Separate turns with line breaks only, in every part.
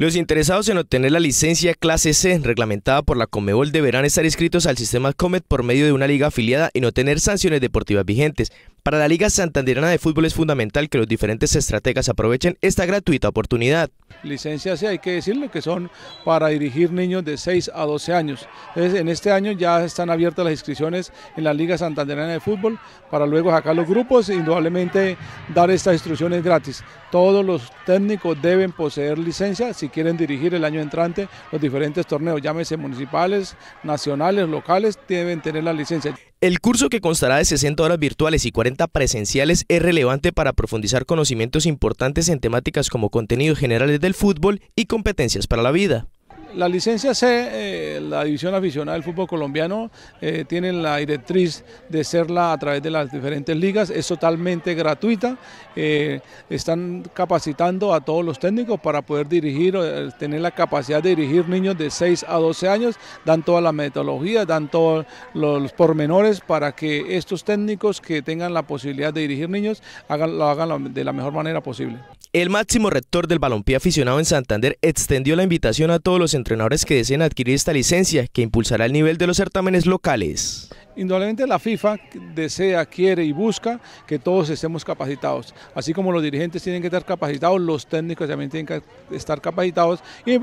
Los interesados en obtener la licencia clase C reglamentada por la Comebol deberán estar inscritos al sistema Comet por medio de una liga afiliada y no tener sanciones deportivas vigentes. Para la Liga Santanderana de Fútbol es fundamental que los diferentes estrategas aprovechen esta gratuita oportunidad
licencias, hay que decirlo, que son para dirigir niños de 6 a 12 años. en este año ya están abiertas las inscripciones en la Liga Santanderana de Fútbol para luego sacar los grupos e indudablemente dar estas instrucciones gratis. Todos los técnicos deben poseer licencia si quieren dirigir el año entrante los diferentes torneos, llámese municipales, nacionales, locales, deben tener la licencia.
El curso que constará de 60 horas virtuales y 40 presenciales es relevante para profundizar conocimientos importantes en temáticas como contenidos generales del fútbol y competencias para la vida.
La licencia C, eh, la división aficionada del fútbol colombiano, eh, tiene la directriz de serla a través de las diferentes ligas, es totalmente gratuita, eh, están capacitando a todos los técnicos para poder dirigir, tener la capacidad de dirigir niños de 6 a 12 años, dan toda la metodología, dan todos los pormenores para que estos técnicos que tengan la posibilidad de dirigir niños lo hagan de la mejor manera posible.
El máximo rector del balompié aficionado en Santander extendió la invitación a todos los entrenadores que deseen adquirir esta licencia, que impulsará el nivel de los certámenes locales.
Indudablemente la FIFA desea, quiere y busca que todos estemos capacitados. Así como los dirigentes tienen que estar capacitados, los técnicos también tienen que estar capacitados y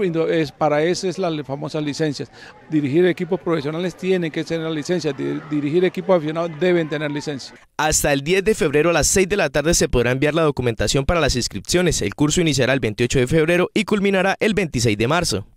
para eso es las famosas licencias. Dirigir equipos profesionales tienen que tener licencia, dirigir equipos aficionados deben tener licencia.
Hasta el 10 de febrero a las 6 de la tarde se podrá enviar la documentación para las inscripciones. El curso iniciará el 28 de febrero y culminará el 26 de marzo.